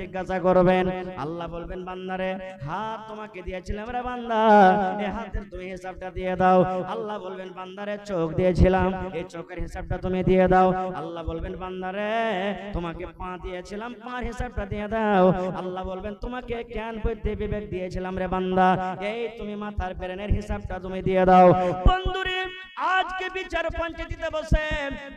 জিজ্ঞাসা করবেন আল্লাহ বলবেন বান্দারে হাত তোমাকে দিয়েছিলাম রে বান্দা এ হাতের তুমি হিসাবটা দিয়ে দাও আল্লাহ বলবেন বান্দারে চোখ দিয়েছিলাম এই চোখের হিসাবটা তুমি দিয়ে দাও আল্লাহ বলবেন বান্দারে তোমাকে পা দিয়েছিলাম পার হিসাবটা দিয়ে দাও আল্লাহ বলবেন তোমাকে জ্ঞান বুদ্ধি বিবেক দিয়েছিলাম রে বান্দা এই তুমি মাথার ব্রেনের হিসাবটা তুমি দিয়ে দাও বন্ধুরে আজকে বিচার পঞ্চায়েতিতে বসে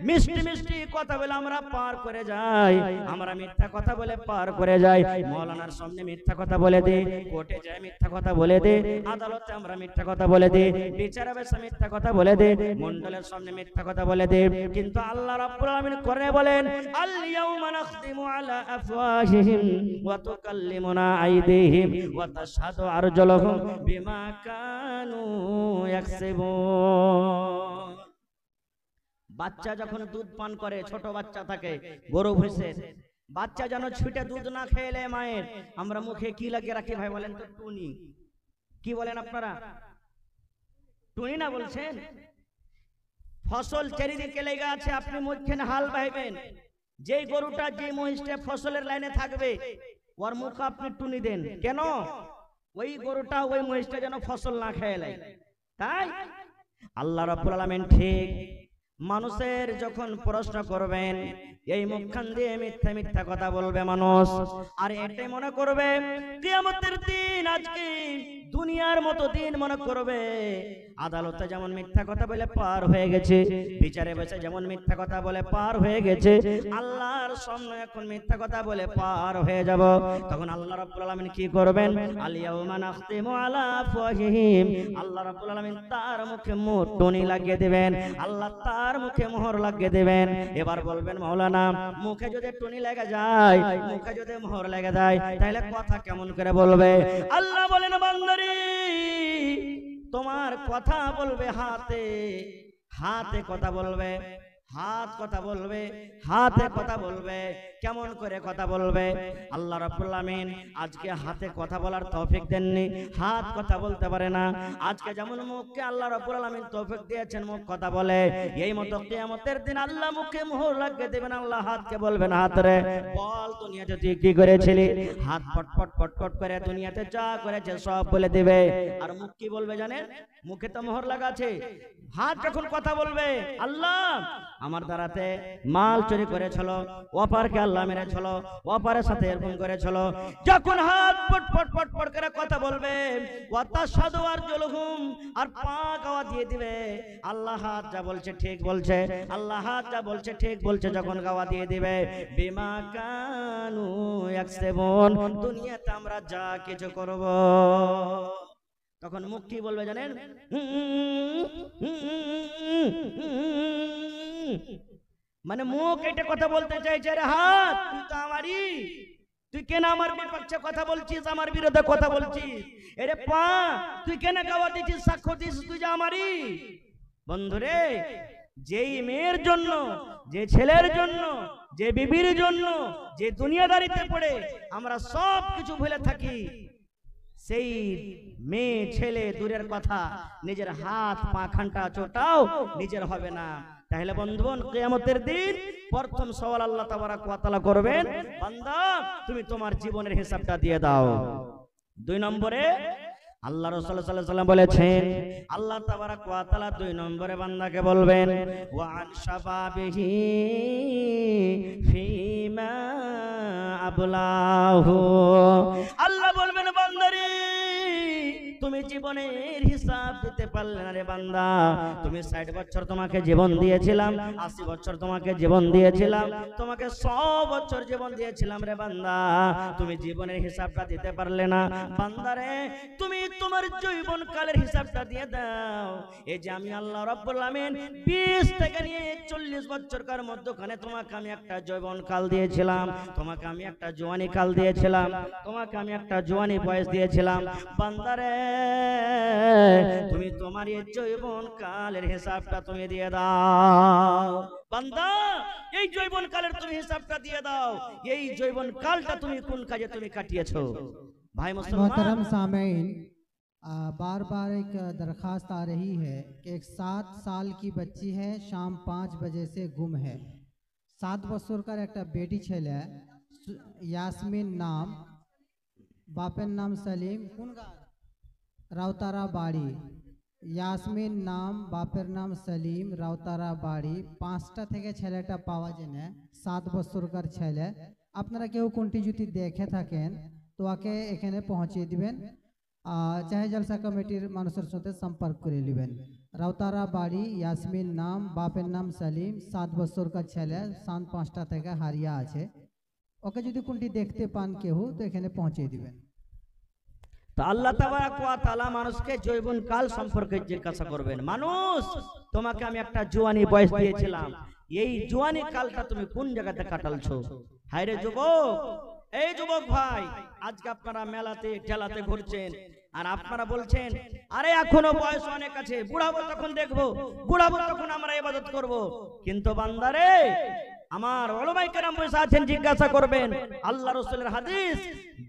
মিষ্টি মিষ্টি কথা বলে আমরা পার করে যাই আমরা মিথ্যা কথা বলে পার করে যাই মৌলানার সামনে মিথ্যা কথা বলে দে কোর্টে যাই মিথ্যা কথা বলে দে আদালতে আমরা মিথ্যা কথা বলে দে বিচারে বসে মিথ্যা কথা বলে দে মন্ডলের সামনে মিথ্যা কথা বলে দে কিন্তু আল্লাহ রাব্বুল আলামিন করে বলেন আল ইয়াউমা নাখতিমু আলা আফওয়াহিহিম ওয়া তুকাল্লিমুনা আইদিহিম ওয়া তাশহাদু আরজুলুহুম বিমা কানু ইয়াকসিবুন বাচ্চা যখন দুধ পান করে ছোট বাচ্চা থাকে গরু ভেসে বাচ্চা যেন ছুটে দুধ না খেলে মায়ের আমরা মুখে কি লাগে রাখি ভাই বলেন তো টুনি কি বলেন আপনারা টুনি না বলছেন ফসল চারিদিকে লেগে আছে আপনি মুখে হাল বাইবেন যে গরুটা যে মহিষটা ফসলের লাইনে থাকবে ওর মুখ আপনি টুনি দেন কেন ওই গরুটা ওই মহিষটা যেন ফসল না খেয়ে তাই আল্লাহ রাব্বুল আলামিন ঠিক মানুষের যখন প্রশ্ন করবেন এই মুখখান দিয়ে মিথ্যা মিথ্যা কথা বলবে মানুষ আর এটাই মনে করবে কিয়ামতের দিন আজকে দুনিয়ার মতো দিন মনে করবে আদালতে যেমন মিথ্যা কথা বলে পার হয়ে গেছে বিচারে বসে যেমন মিথ্যা কথা বলে পার হয়ে গেছে আল্লাহর সামনে এখন মিথ্যা কথা বলে পার হয়ে যাব তখন আল্লাহ রাব্বুল আলামিন কি করবেন আলিয়াউমা নাখতিমু আলা আফওয়াহিহিম আল্লাহ রাব্বুল আলামিন তার মুখে মুটনি লাগিয়ে দিবেন আল্লাহ তার আবার মুখে মোহর লাগিয়ে দেবেন এবার বলবেন মৌলানা মুখে যদি টুনি লেগে যায় মুখে যদি মোহর লেগে যায় তাহলে কথা কেমন করে বলবে আল্লাহ বলেন বান্দরি তোমার কথা বলবে হাতে হাতে কথা বলবে হাত কথা বলবে হাতে কথা বলবে কেমন করে কথা বলবে আল্লাহ রাবুল্লামিন আজকে হাতে কথা বলার তৌফিক দেননি হাত কথা বলতে পারে না আজকে যেমন মুখকে আল্লাহ রাবুল্লামিন তৌফিক দিয়েছেন মুখ কথা বলে এই মতো কিয়ামতের দিন আল্লাহ মুখে মোহর লাগিয়ে দেবেন আল্লাহ হাতকে বলবেন হাত রে বল দুনিয়া তুই কি করেছিলি হাত পটপট পটপট করে দুনিয়াতে যা করেছে সব বলে দিবে আর মুখ কি বলবে জানেন মুখে তো মোহর লাগাছে হাত যখন কথা বলবে আল্লাহ আমার দ্বারাতে মাল চুরি করেছিল অপারকে আল্লাহ মেরেছিল অপারের সাথে এরকম করেছিল যখন হাত পট পট করে কথা বলবে অর্থাৎ সাধু আর জলহুম আর পা গাওয়া দিয়ে দিবে আল্লাহ হাত যা বলছে ঠিক বলছে আল্লাহ হাত যা বলছে ঠিক বলছে যখন গাওয়া দিয়ে দিবে বিমা কানু এক সেবন দুনিয়াতে আমরা যা কিছু করব তখন মুখ কি বলবে জানেন হুম হুম মানে, মানে মুখ এটা কথা বলতে চাইছে রে হাত তুই তো আমারই তুই কেন আমার বিপক্ষে কথা বলছিস আমার বিরুদ্ধে কথা বলছিস এরে পা তুই কেন গাওয়া দিচ্ছিস সাক্ষ্য দিস তুই যে আমারই বন্ধুরে যেই মেয়ের জন্য যে ছেলের জন্য যে বিবির জন্য যে দুনিয়াদারিতে পড়ে আমরা সব কিছু ভুলে থাকি সেই মেয়ে ছেলে দূরের কথা নিজের হাত পাখানটা চোটাও নিজের হবে না তাহলে বন্ধুগণ কেয়ামতের দিন প্রথম সওয়াল আল্লাহ তাবারাকাতালা করবেন বান্দা তুমি তোমার জীবনের হিসাবটা দিয়ে দাও দুই নম্বরে আল্লাহ রসুল সাল্লাম বলেছেন আল্লাহ তাবারা কোয়াতালা দুই নম্বরে বান্দাকে বলবেন ওয়ান শাবাবিহি ফিমা আবলাহু আল্লাহ বলবেন বান্দারে তুমি জীবনের হিসাব দিতে পারলে না রে বান্দা তুমি ষাট বছর তোমাকে জীবন দিয়েছিলাম আশি বছর তোমাকে জীবন দিয়েছিলাম তোমাকে সব বছর জীবন দিয়েছিলাম রে বান্দা তুমি জীবনের হিসাবটা দিতে পারলে না রে তুমি তোমার জীবন কালের হিসাবটা দিয়ে দাও এই যে আমি আল্লাহ রব্বুল আমিন বিশ থেকে নিয়ে চল্লিশ বছরকার মধ্যখানে তোমাকে আমি একটা জীবন কাল দিয়েছিলাম তোমাকে আমি একটা জোয়ানি কাল দিয়েছিলাম তোমাকে আমি একটা জোয়ানি বয়স দিয়েছিলাম বান্দারে তুমি তোমার জীবন কালের হিসাবটা তুমি দিয়ে দাও বান্দা এই জীবন কালের তুমি হিসাবটা দিয়ে দাও এই জীবন কালটা তুমি কোন কাজে তুমি কাটিয়েছো ভাই মুসলমান মহরম সামিন বারবার এক درخواست आ रही है कि एक 7 साल की बच्ची है शाम 5 बजे से गुम है 7 বছর কার একটা বেটি ছলে ইয়াসমিন নাম বাপের নাম সেলিম কোনগা রাউতারা বাড়ি ইয়াসমিন নাম বাপের নাম সলিম রাউতারা বাড়ি পাঁচটা থেকে ছেলেটা পাওয়া না সাত বছরকার ছেলে আপনারা কেউ কোনটি যদি দেখে থাকেন তো আকে এখানে পৌঁছিয়ে দিবেন চাহে জলসা কমিটির মানুষের সাথে সম্পর্ক করে নেবেন রাউতারা বাড়ি ইয়াসমিন নাম বাপের নাম সলিম সাত বছরকার ছেলে সাত পাঁচটা থেকে হারিয়া আছে ওকে যদি কোনটি দেখতে পান কেউ তো এখানে পৌঁছে দিবেন মানুষকে জৈবন কাল সম্পর্কে জিজ্ঞাসা করবেন মানুষ তোমাকে আমি একটা জুয়ানি বয়স এই জুয়ানি কালটা তুমি কোন জায়গাতে যুবক এই যুবক ভাই আজকে আপনারা মেলাতে ঠেলাতে ঘুরছেন আর আপনারা বলছেন আরে এখনো বয়স অনেক আছে বুড়াবো তখন দেখবো বুড়াবো তখন আমরা ইবাদত করব কিন্তু বান্দারে আমার অলবাই কেরাম বসে আছেন জিজ্ঞাসা করবেন আল্লাহ রসুলের হাদিস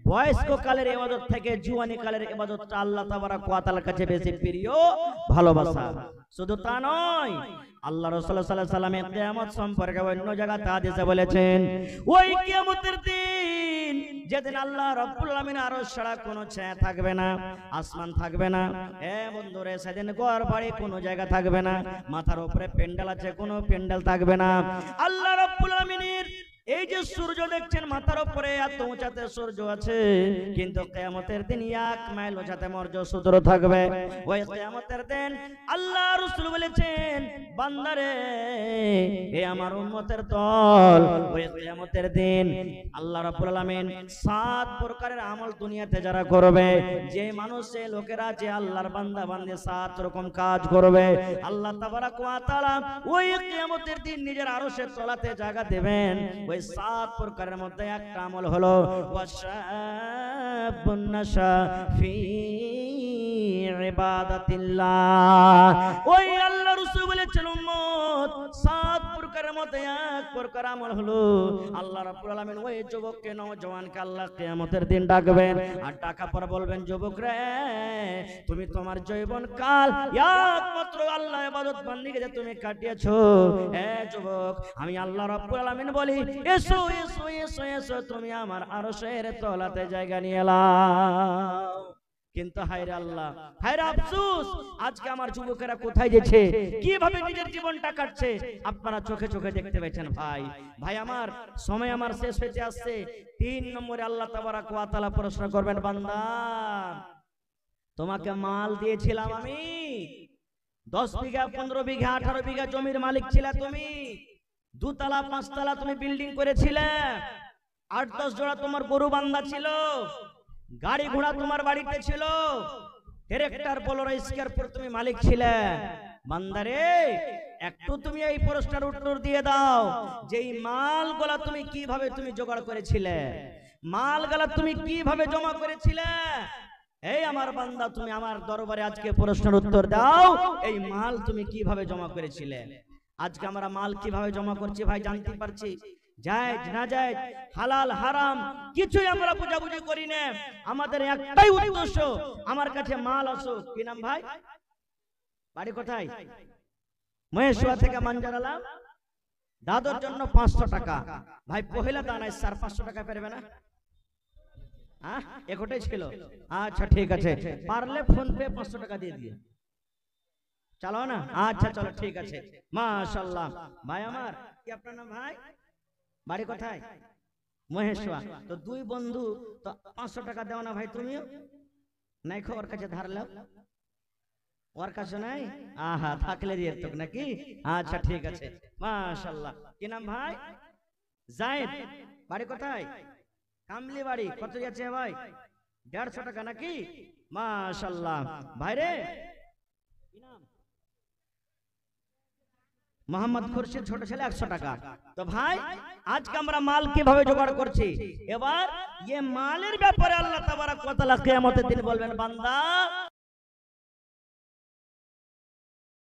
বয়স্ক কালের এবাদত থেকে জুয়ানি কালের এবাদত আল্লাহ তাবারা কোয়াতাল কাছে বেশি প্রিয় ভালোবাসা শুধু তা নয় আল্লাহ রসুল্লাহ সাল্লাহ সাল্লামের কেয়ামত সম্পর্কে অন্য জায়গায় তা দিতে বলেছেন ওই কেয়ামতের দিন যেদিন আল্লাহ রব্বুল আলমিন আরো ছাড়া কোনো ছায়া থাকবে না আসমান থাকবে না এ বন্ধুরে সেদিন ঘর বাড়ি কোনো জায়গা থাকবে না মাথার উপরে প্যান্ডেল আছে কোনো প্যান্ডেল থাকবে না আল্লাহ রব্বুল আলমিনের এই যে সূর্য দেখছেন মাথার উপরে এত উঁচাতে সূর্য আছে কিন্তু কেয়ামতের দিন এক মাইল উঁচাতে মর্য সূত্র থাকবে ওই কেয়ামতের দিন আল্লাহ রসুল বলেছেন বান্দারে এ আমার উন্মতের দল ওই কেয়ামতের দিন আল্লাহ রাব্বুল আলামিন সাত প্রকারের আমল দুনিয়াতে যারা করবে যে মানুষে লোকেরা যে আল্লাহর বান্দা বান্দে সাত রকম কাজ করবে আল্লাহ তাবারাক ওয়া তাআলা ওই কেয়ামতের দিন নিজের আরশের তলাতে জায়গা দেবেন ওই ওই সাত প্রকারের মধ্যে একটা আমল হলো ওই তুমি তোমার কাল আল্লাহ যে তুমি এ যুবক আমি আল্লাহ রাব্বুল আলামিন বলি এসো এসো এসো এসো তুমি আমার আরো আরশের তলাতে জায়গা নিয়ে এলাও কিন্তু হায়রে আল্লাহ হায়রে আফসোস আজকে আমার যুবকেরা কোথায় গেছে কিভাবে নিজের জীবনটা কাটছে আপনারা চোখে চোখে দেখতে পাচ্ছেন ভাই ভাই আমার সময় আমার শেষ হতে আসছে তিন নম্বরে আল্লাহ তাবারাক ওয়া তাআলা প্রশ্ন করবেন বান্দা তোমাকে মাল দিয়েছিলাম আমি দশ বিঘা পনেরো বিঘা আঠারো বিঘা জমির মালিক ছিল তুমি দুতলা পাঁচতলা তুমি বিল্ডিং করেছিলে আট দশ জোড়া তোমার গরু বান্দা ছিল গাড়ি ঘোড়া তোমার বাড়িতে ছিল ডিরেক্টর বলরা পর তুমি মালিক ছিলে বান্দারে একটু তুমি এই প্রশ্নের উত্তর দিয়ে দাও যে এই মালগুলা তুমি কিভাবে তুমি জোগাড় করেছিলে মালগুলা তুমি কিভাবে জমা করেছিলে এই আমার বান্দা তুমি আমার দরবারে আজকে প্রশ্নের উত্তর দাও এই মাল তুমি কিভাবে জমা করেছিলে আজকে আমরা মাল কিভাবে জমা করছি ভাই জানতে পারছি জায়েজ দাদর জন্য পাঁচশো টাকা ভাই পহেলা দানায় সাড়ে পাঁচশো টাকা পেরবে না একটাই ছিল আচ্ছা, আচ্ছা ঠিক আছে পারলে ফোন পে পাঁচশো টাকা দিয়ে দিয়ে চালো না আচ্ছা, আচ্ছা চলো ঠিক আছে মাশাল্লাহ ভাই আমার কি আপনার নাম ভাই বাড়ি কোথায় মহেশ তো দুই বন্ধু তো পাঁচশো টাকা দেও না ভাই তুমিও নাই ওর কাছে ধার লাও ওর কাছে নাই আহা থাকলে দিয়ে তো নাকি আচ্ছা ঠিক আছে মাশাল্লাহ কি নাম ভাই জায়েদ বাড়ি কোথায় কামলি বাড়ি কত যাচ্ছে ভাই দেড়শো টাকা নাকি মাশাল্লাহ ভাই রে মোহাম্মদ খুরশিদ ছোট ছেলে একশো টাকা তো ভাই আজকে আমরা মাল কিভাবে জোগাড় করছি এবার এ মালের ব্যাপারে আল্লাহ তাবারা কতলা আমাদের দিন বলবেন বান্দা